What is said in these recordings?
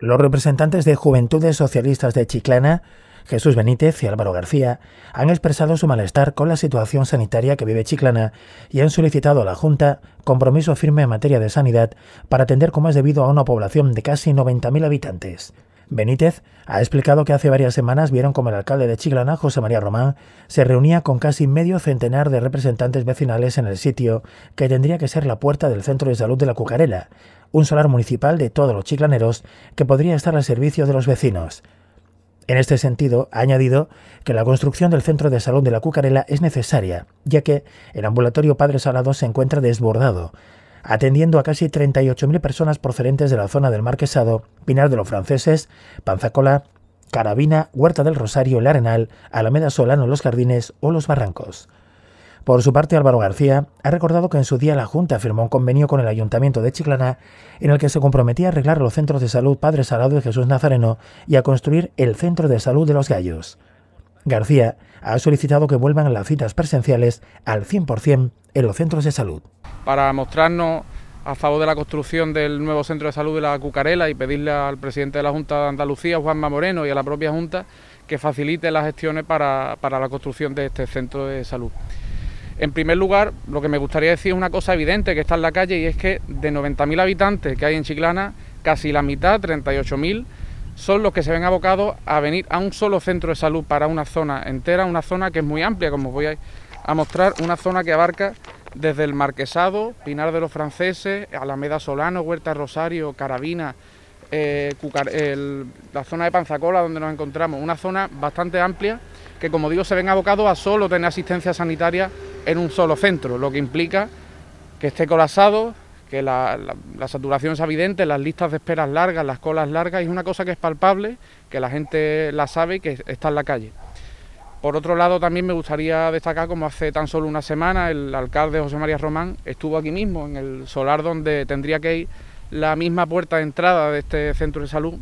Los representantes de Juventudes Socialistas de Chiclana, Jesús Benítez y Álvaro García, han expresado su malestar con la situación sanitaria que vive Chiclana y han solicitado a la Junta compromiso firme en materia de sanidad para atender como es debido a una población de casi 90.000 habitantes. Benítez ha explicado que hace varias semanas vieron como el alcalde de Chiclana, José María Román, se reunía con casi medio centenar de representantes vecinales en el sitio que tendría que ser la puerta del centro de salud de la Cucarela, un solar municipal de todos los chiclaneros que podría estar al servicio de los vecinos. En este sentido, ha añadido que la construcción del centro de salón de la Cucarela es necesaria, ya que el ambulatorio Padre Salado se encuentra desbordado, atendiendo a casi 38.000 personas procedentes de la zona del Marquesado, Pinar de los Franceses, Panzacola, Carabina, Huerta del Rosario, El Arenal, Alameda Solano, Los Jardines o Los Barrancos. Por su parte, Álvaro García ha recordado que en su día la Junta firmó un convenio con el Ayuntamiento de Chiclana en el que se comprometía a arreglar los centros de salud Padre Salado y Jesús Nazareno y a construir el Centro de Salud de los Gallos. García ha solicitado que vuelvan las citas presenciales al 100% en los centros de salud. Para mostrarnos a favor de la construcción del nuevo centro de salud de la Cucarela y pedirle al presidente de la Junta de Andalucía, Juanma Moreno, y a la propia Junta que facilite las gestiones para, para la construcción de este centro de salud. En primer lugar, lo que me gustaría decir es una cosa evidente que está en la calle y es que de 90.000 habitantes que hay en Chiclana, casi la mitad, 38.000, son los que se ven abocados a venir a un solo centro de salud para una zona entera, una zona que es muy amplia, como os voy a mostrar, una zona que abarca desde el Marquesado, Pinar de los Franceses, Alameda Solano, Huerta Rosario, Carabina, eh, la zona de Panzacola donde nos encontramos, una zona bastante amplia que como digo se ven abocados a solo tener asistencia sanitaria en un solo centro, lo que implica que esté colapsado, que la, saturación es evidente, las listas de esperas largas, las colas largas, es una cosa que es palpable, que la gente la sabe y que está en la calle. Por otro lado, también me gustaría destacar como hace tan solo una semana el alcalde José María Román estuvo aquí mismo, en el solar donde tendría que ir la misma puerta de entrada de este centro de salud,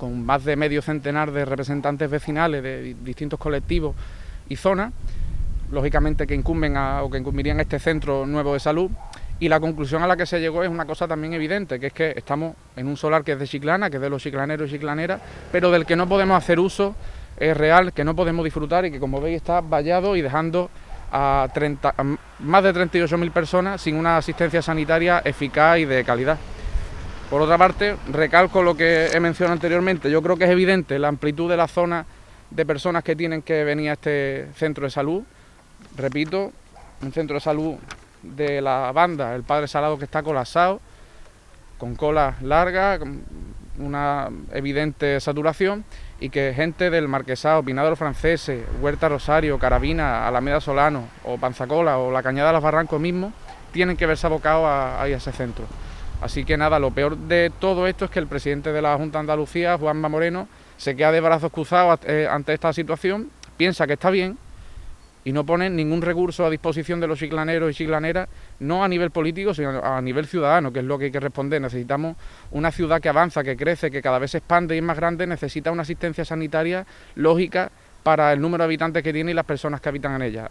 con más de medio centenar de representantes vecinales de distintos colectivos y zonas, lógicamente que incumben o que incumbirían a este centro nuevo de salud. Y la conclusión a la que se llegó es una cosa también evidente, que es que estamos en un solar que es de Chiclana, que es de los chiclaneros y chiclaneras, pero del que no podemos hacer uso es real, que no podemos disfrutar y que como veis está vallado y dejando a, 30, a más de 38.000 personas sin una asistencia sanitaria eficaz y de calidad. Por otra parte, recalco lo que he mencionado anteriormente, yo creo que es evidente la amplitud de la zona de personas que tienen que venir a este centro de salud. Repito, un centro de salud de la banda, el Padre Salado que está colasado... con colas largas, una evidente saturación y que gente del Marquesado, Pinador Franceses, Huerta Rosario, Carabina, Alameda Solano o Panzacola o la Cañada de los Barrancos mismo tienen que verse abocados a, a ese centro. Así que nada, lo peor de todo esto es que el presidente de la Junta de Andalucía, Juanma Moreno, se queda de brazos cruzados eh, ante esta situación, piensa que está bien y no pone ningún recurso a disposición de los chiclaneros y chiclaneras, no a nivel político, sino a nivel ciudadano, que es lo que hay que responder. Necesitamos una ciudad que avanza, que crece, que cada vez se expande y es más grande, necesita una asistencia sanitaria lógica para el número de habitantes que tiene y las personas que habitan en ella.